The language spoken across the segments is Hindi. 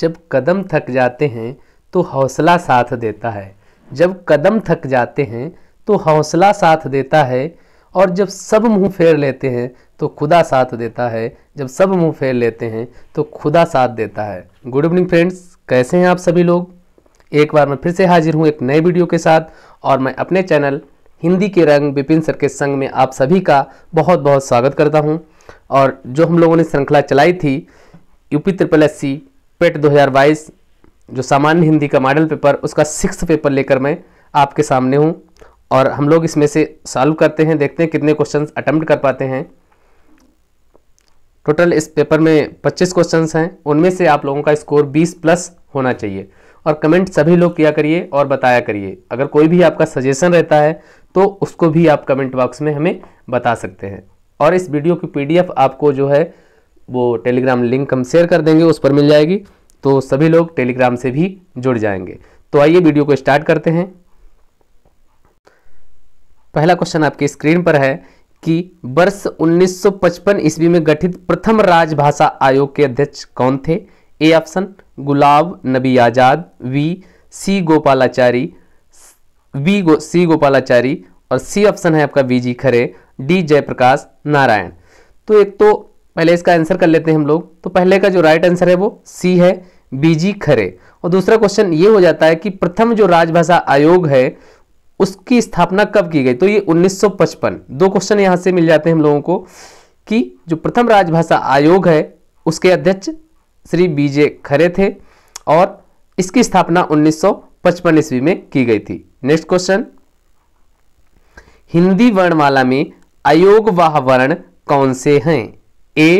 जब कदम थक जाते हैं तो हौसला साथ देता है जब कदम थक जाते हैं तो हौसला साथ देता है और जब सब मुंह फेर लेते हैं तो खुदा साथ देता है जब सब मुंह फेर लेते हैं तो खुदा साथ देता है गुड इवनिंग फ्रेंड्स कैसे हैं आप सभी लोग एक बार मैं फिर से हाजिर हूँ एक नए वीडियो के साथ और मैं अपने चैनल हिंदी के रंग विपिन सर के संग में आप सभी का बहुत बहुत स्वागत करता हूँ और जो हम लोगों ने श्रृंखला चलाई थी UP triple S C PET 2022 जो सामान्य हिंदी का मॉडल पेपर उसका सिक्स पेपर लेकर मैं आपके सामने हूँ और हम लोग इसमें से सॉल्व करते हैं देखते हैं कितने क्वेश्चन अटैम्प्ट कर पाते हैं टोटल इस पेपर में 25 क्वेश्चंस हैं उनमें से आप लोगों का स्कोर 20 प्लस होना चाहिए और कमेंट सभी लोग किया करिए और बताया करिए अगर कोई भी आपका सजेशन रहता है तो उसको भी आप कमेंट बॉक्स में हमें बता सकते हैं और इस वीडियो की पीडीएफ आपको जो है वो टेलीग्राम लिंक हम शेयर कर देंगे उस पर मिल जाएगी तो सभी लोग टेलीग्राम से भी जुड़ जाएंगे तो आइए वीडियो को स्टार्ट करते हैं पहला क्वेश्चन आपके स्क्रीन पर है कि वर्ष 1955 ईस्वी में गठित प्रथम राजभाषा आयोग के अध्यक्ष कौन थे ए option Gulab Nabi Azad B C Gopalachari B गो सी गोपालाचारी और सी ऑप्शन है आपका V G Khare D Jayaprakash Narayan तो एक तो पहले इसका आंसर कर लेते हैं हम लोग तो पहले का जो राइट आंसर है वो सी है बीजी खरे और दूसरा क्वेश्चन ये हो जाता है कि प्रथम जो राजभाषा आयोग है उसकी स्थापना कब की गई तो ये 1955 दो क्वेश्चन यहां से मिल जाते हैं हम लोगों को कि जो प्रथम राजभाषा आयोग है उसके अध्यक्ष श्री बीजे खरे थे और इसकी स्थापना 1955 ईस्वी में की गई थी नेक्स्ट क्वेश्चन हिंदी वर्णमाला में आयोग वाह वर्ण कौन से हैं ए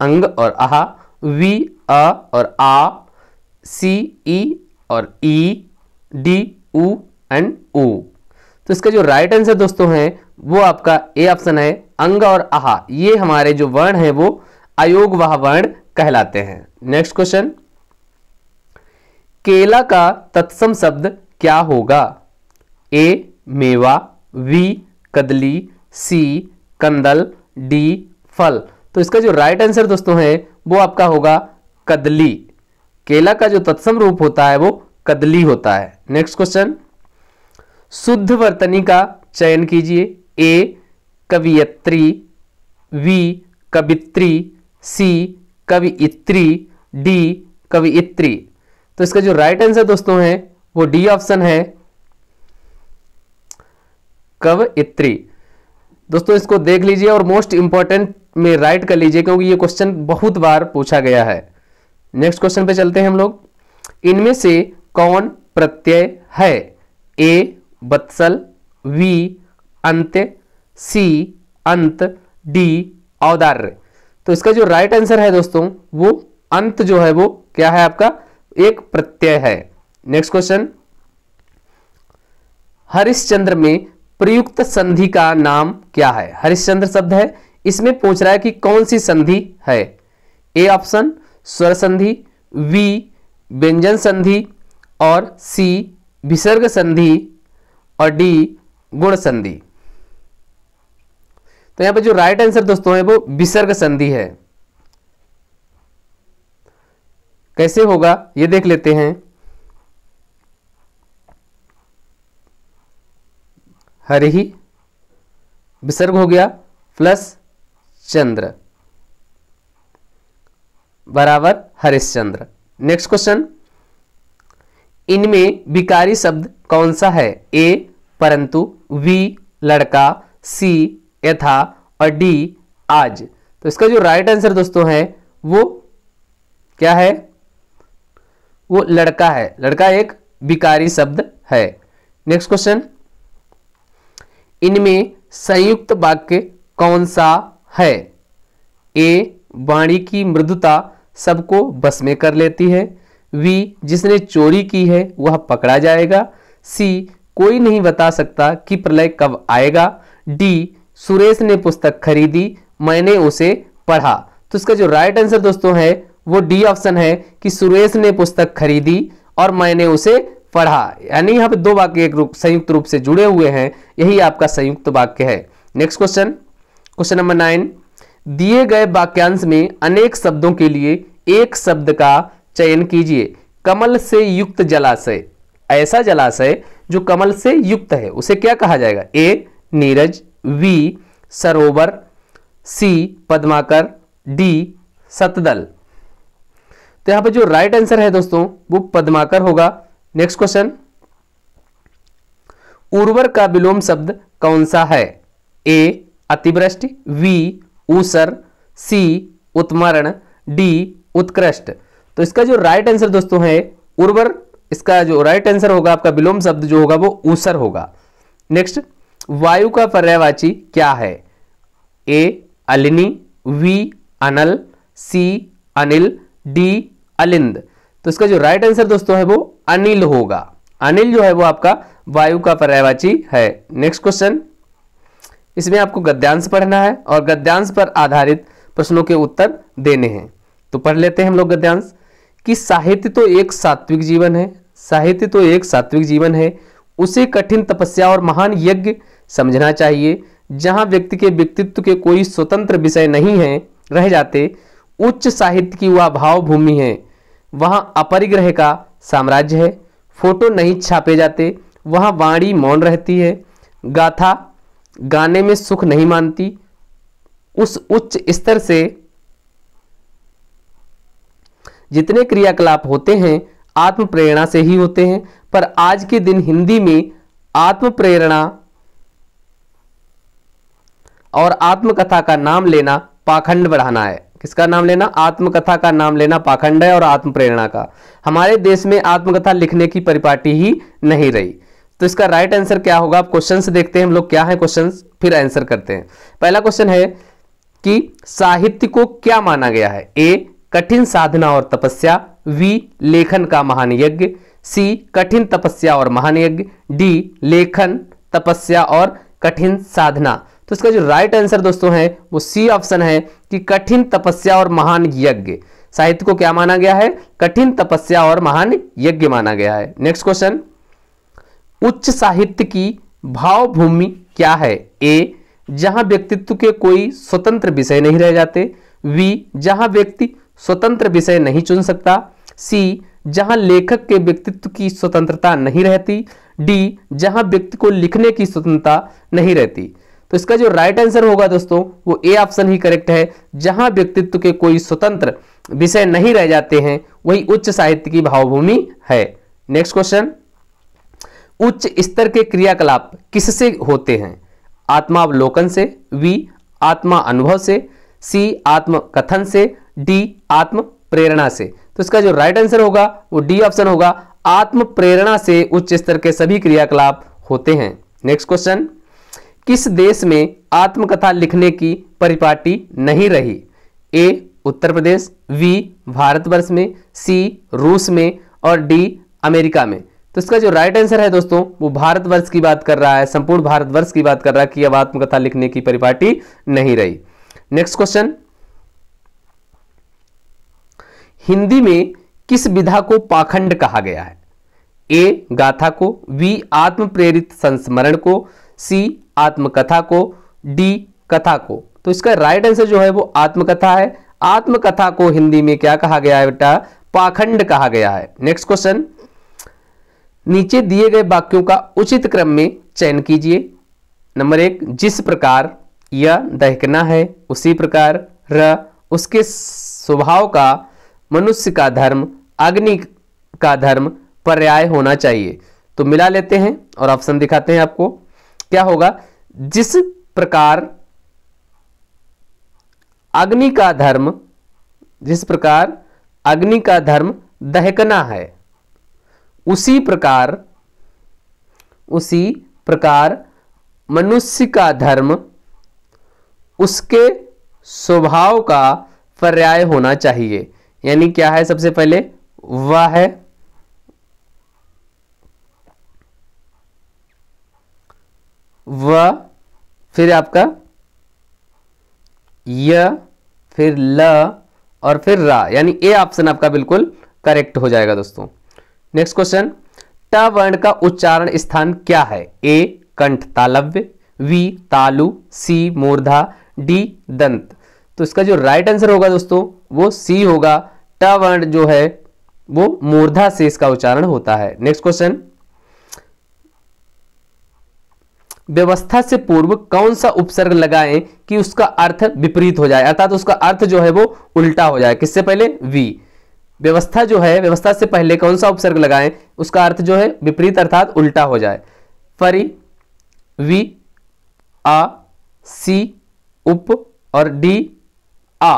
अंग और आहा वी अ और आ सी ई और ई डी ऊ एंड ऊ तो इसका जो राइट आंसर दोस्तों है वो आपका ए ऑप्शन है अंग और आहा ये हमारे जो वर्ण है वो अयोग वह वर्ण कहलाते हैं नेक्स्ट क्वेश्चन केला का तत्सम शब्द क्या होगा ए मेवा वी कदली सी कंदल डी फल तो इसका जो राइट आंसर दोस्तों है वो आपका होगा कदली केला का जो तत्सम रूप होता है वो कदली होता है नेक्स्ट क्वेश्चन शुद्ध वर्तनी का चयन कीजिए ए कवियत्री वी कवित्री सी कवियत्री डी कवियत्री तो इसका जो राइट आंसर दोस्तों है वो डी ऑप्शन है कवयत्री दोस्तों इसको देख लीजिए और मोस्ट इंपॉर्टेंट में राइट कर लीजिए क्योंकि ये क्वेश्चन बहुत बार पूछा गया है नेक्स्ट क्वेश्चन पे चलते हैं हम लोग इनमें से कौन प्रत्यय है ए बत्सल वी अंत सी अंत डी औदार्य तो इसका जो राइट आंसर है दोस्तों वो अंत जो है वो क्या है आपका एक प्रत्यय है नेक्स्ट क्वेश्चन हरिश्चंद्र में प्रयुक्त संधि का नाम क्या है हरिश्चंद्र शब्द है इसमें पूछ रहा है कि कौन सी संधि है ए ऑप्शन स्वर संधि वी व्यंजन संधि और सी विसर्ग संधि और डी गुण संधि तो यहां पर जो राइट आंसर दोस्तों है वो विसर्ग संधि है कैसे होगा ये देख लेते हैं हरि विसर्ग हो गया प्लस चंद्र बराबर हरिश्चंद्र नेक्स्ट क्वेश्चन इनमें विकारी शब्द कौन सा है ए परंतु वी लड़का सी यथा और डी आज तो इसका जो राइट आंसर दोस्तों है वो क्या है वो लड़का है लड़का एक विकारी शब्द है नेक्स्ट क्वेश्चन इनमें संयुक्त वाक्य कौन सा है ए वाणी की मृदुता सबको बस में कर लेती है वी जिसने चोरी की है वह पकड़ा जाएगा सी कोई नहीं बता सकता कि प्रलय कब आएगा डी सुरेश ने पुस्तक खरीदी मैंने उसे पढ़ा तो इसका जो राइट आंसर दोस्तों है वो डी ऑप्शन है कि सुरेश ने पुस्तक खरीदी और मैंने उसे पढ़ा यानी यहां पे दो वाक्य एक रूप संयुक्त रूप से जुड़े हुए हैं यही आपका संयुक्त वाक्य है next question question number nine दिए गए वाक्यांश में अनेक शब्दों के लिए एक शब्द का चयन कीजिए कमल से युक्त जलाशय ऐसा जलाशय जो कमल से युक्त है उसे क्या कहा जाएगा ए नीरज वी सरोवर सी पद्माकर डी सतदल तो यहां पर जो राइट आंसर है दोस्तों वो पद्माकर होगा नेक्स्ट क्वेश्चन उर्वर का विलोम शब्द कौन सा है ए अतिवृष्टि वी ऊसर सी उत्मरण डी उत्कृष्ट तो इसका जो राइट आंसर दोस्तों है उर्वर इसका जो राइट आंसर होगा आपका विलोम शब्द जो होगा वो ऊसर होगा नेक्स्ट वायु का पर्यावाची क्या है ए अलिनी वी अनल सी अनिल डी अलिंद तो इसका जो राइट आंसर दोस्तों है वो अनिल होगा अनिल जो है वो आपका वायु का पर्यावाची है नेक्स्ट क्वेश्चन इसमें आपको गद्यांश पढ़ना है और गद्यांश पर आधारित प्रश्नों के उत्तर देने हैं तो पढ़ लेते हैं हम लोग गद्यांश कि साहित्य तो एक सात्विक जीवन है साहित्य तो एक सात्विक जीवन है उसे कठिन तपस्या और महान यज्ञ समझना चाहिए जहाँ व्यक्ति के व्यक्तित्व के कोई स्वतंत्र विषय नहीं है रह जाते उच्च साहित्य की वह भावभूमि है वहाँ अपरिग्रह का साम्राज्य है फोटो नहीं छापे जाते वहाँ वाणी मौन रहती है गाथा गाने में सुख नहीं मानती उस उच्च स्तर से जितने क्रियाकलाप होते हैं आत्म प्रेरणा से ही होते हैं पर आज के दिन हिंदी में आत्म प्रेरणा और आत्मकथा का नाम लेना पाखंड बढ़ाना है किसका नाम लेना आत्मकथा का नाम लेना पाखंड है और आत्म प्रेरणा का हमारे देश में आत्मकथा लिखने की परिपाटी ही नहीं रही तो इसका राइट आंसर क्या होगा आप क्वेश्चन देखते हैं हम लोग क्या है क्वेश्चन फिर आंसर करते हैं पहला क्वेश्चन है कि साहित्य को क्या माना गया है ए कठिन साधना और तपस्या वी लेखन का महान यज्ञ सी कठिन तपस्या और महान यज्ञ डी लेखन तपस्या और कठिन साधना तो इसका जो राइट आंसर दोस्तों है वो सी ऑप्शन है कि कठिन तपस्या और महान यज्ञ साहित्य को क्या माना गया है कठिन तपस्या और महान यज्ञ माना गया है नेक्स्ट क्वेश्चन उच्च साहित्य की भावभूमि क्या है ए जहां व्यक्तित्व के कोई स्वतंत्र विषय नहीं रह जाते वी जहां व्यक्ति स्वतंत्र विषय नहीं चुन सकता सी जहां लेखक के व्यक्तित्व की स्वतंत्रता नहीं रहती डी जहां व्यक्ति को लिखने की स्वतंत्रता नहीं रहती तो इसका जो राइट आंसर होगा दोस्तों वो ए ऑप्शन ही करेक्ट है जहां व्यक्तित्व के कोई स्वतंत्र विषय नहीं रह जाते हैं वही उच्च साहित्य की भावभूमि है नेक्स्ट क्वेश्चन उच्च स्तर के क्रियाकलाप किससे होते हैं आत्मावलोकन से वी आत्मा अनुभव से सी आत्म कथन से डी आत्म प्रेरणा से तो इसका जो राइट आंसर होगा वो डी ऑप्शन होगा आत्म प्रेरणा से उच्च स्तर के सभी क्रियाकलाप होते हैं नेक्स्ट क्वेश्चन किस देश में आत्मकथा लिखने की परिपाटी नहीं रही ए उत्तर प्रदेश वी भारतवर्ष में सी रूस में और डी अमेरिका में तो इसका जो राइट आंसर है दोस्तों वो भारतवर्ष की बात कर रहा है संपूर्ण भारतवर्ष की बात कर रहा है कि अब आत्मकथा लिखने की परिपाटी नहीं रही नेक्स्ट क्वेश्चन हिंदी में किस विधा को पाखंड कहा गया है ए गाथा को बी आत्म प्रेरित संस्मरण को सी आत्मकथा को डी कथा को तो इसका राइट आंसर जो है वो आत्मकथा है आत्मकथा को हिंदी में क्या कहा गया है बेटा पाखंड कहा गया है नेक्स्ट क्वेश्चन नीचे दिए गए वाक्यों का उचित क्रम में चयन कीजिए नंबर एक जिस प्रकार यह दहकना है उसी प्रकार र उसके स्वभाव का मनुष्य का धर्म अग्नि का धर्म पर्याय होना चाहिए तो मिला लेते हैं और ऑप्शन दिखाते हैं आपको क्या होगा जिस प्रकार अग्नि का धर्म जिस प्रकार अग्नि का धर्म दहकना है उसी प्रकार उसी प्रकार मनुष्य का धर्म उसके स्वभाव का पर्याय होना चाहिए यानी क्या है सबसे पहले वह है व फिर आपका य फिर ल और फिर रा यानी ए ऑप्शन आपका बिल्कुल करेक्ट हो जाएगा दोस्तों नेक्स्ट क्वेश्चन ट वर्ण का उच्चारण स्थान क्या है ए कंठ तालव्य वी तालु सी मूर्धा डी दंत तो इसका जो राइट आंसर होगा दोस्तों वो सी होगा ट वर्ण जो है वो मूर्धा से इसका उच्चारण होता है नेक्स्ट क्वेश्चन व्यवस्था से पूर्व कौन सा उपसर्ग लगाएं कि उसका अर्थ विपरीत हो जाए अर्थात उसका अर्थ जो है वो उल्टा हो जाए किससे पहले वी व्यवस्था जो है व्यवस्था से पहले कौन सा उपसर्ग लगाएं उसका अर्थ जो है विपरीत अर्थात उल्टा हो जाए फरी वी आ सी उप और डी आ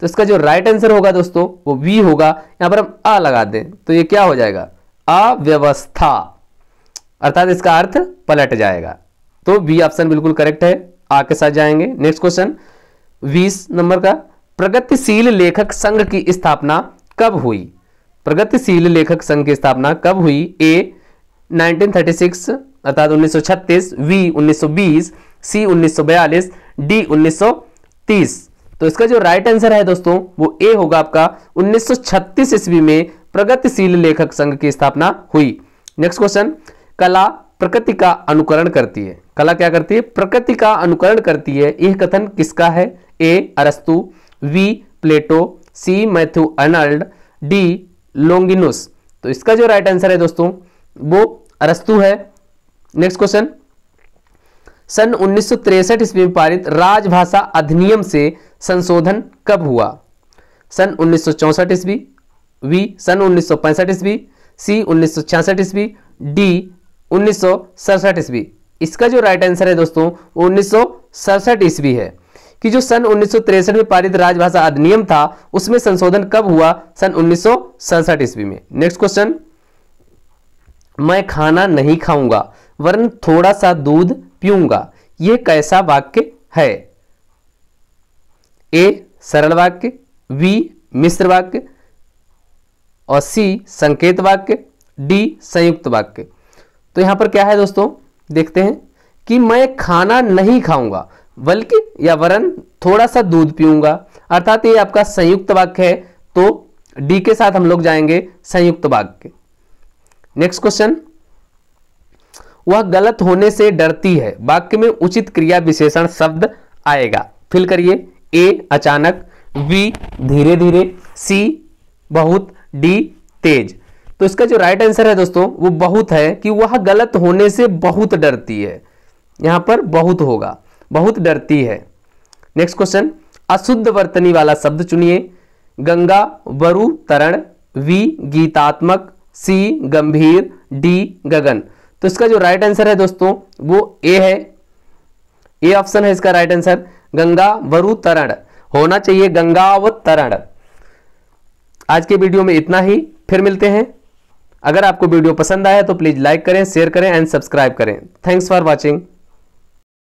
तो इसका जो राइट आंसर होगा दोस्तों वो वी होगा यहां पर हम आ लगा दें तो ये क्या हो जाएगा अव्यवस्था अर्थात इसका अर्थ पलट जाएगा तो बी ऑप्शन बिल्कुल करेक्ट है आ के साथ जाएंगे नेक्स्ट क्वेश्चन बीस नंबर का प्रगतिशील लेखक संघ की स्थापना कब हुई प्रगतिशील लेखक संघ की स्थापना कब हुई ए 1936 अर्थात 1936 वी 1920 सी 1942 डी 1930 तो इसका जो राइट आंसर है दोस्तों वो ए होगा आपका 1936 ईस्वी में प्रगतिशील लेखक संघ की स्थापना हुई नेक्स्ट क्वेश्चन कला प्रकृति का अनुकरण करती है कला क्या करती है प्रकृति का अनुकरण करती है यह कथन किसका है ए अरस्तु B Plato C Matthew Arnold D Longinus तो इसका जो राइट आंसर है दोस्तों वो अरस्तु है नेक्स्ट क्वेश्चन सन उन्नीस ईस्वी में पारित राजभाषा अधिनियम से संशोधन कब हुआ सन उन्नीस ईस्वी वी सन उन्नीस ईस्वी सी उन्नीस ईस्वी डी उन्नीस ईस्वी इसका जो राइट आंसर है दोस्तों उन्नीस ईस्वी है कि जो सन उन्नीस में पारित राजभाषा अधिनियम था उसमें संशोधन कब हुआ सन उन्नीस ईस्वी में नेक्स्ट क्वेश्चन मैं खाना नहीं खाऊंगा वरन थोड़ा सा दूध पीऊंगा यह कैसा वाक्य है ए सरल वाक्य बी मिश्र वाक्य और सी संकेत वाक्य डी संयुक्त वाक्य तो यहां पर क्या है दोस्तों देखते हैं कि मैं खाना नहीं खाऊंगा बल्कि या वरन थोड़ा सा दूध पीऊंगा अर्थात ये आपका संयुक्त वाक्य है तो डी के साथ हम लोग जाएंगे संयुक्त वाक्य नेक्स्ट क्वेश्चन वह गलत होने से डरती है वाक्य में उचित क्रिया विशेषण शब्द आएगा फिल करिए ए अचानक बी धीरे धीरे सी बहुत डी तेज तो इसका जो राइट आंसर है दोस्तों वो बहुत है कि वह गलत होने से बहुत डरती है यहां पर बहुत होगा बहुत डरती है नेक्स्ट क्वेश्चन अशुद्ध वर्तनी वाला शब्द चुनिए गंगा वरु तरण वी गीतात्मक सी गंभीर डी गगन तो इसका जो राइट आंसर है दोस्तों वो ए है ए ऑप्शन है इसका राइट आंसर गंगा वरु तरण होना चाहिए गंगा व तरण आज के वीडियो में इतना ही फिर मिलते हैं अगर आपको वीडियो पसंद आया तो प्लीज़ लाइक करें शेयर करें एंड सब्सक्राइब करें थैंक्स फॉर वॉचिंग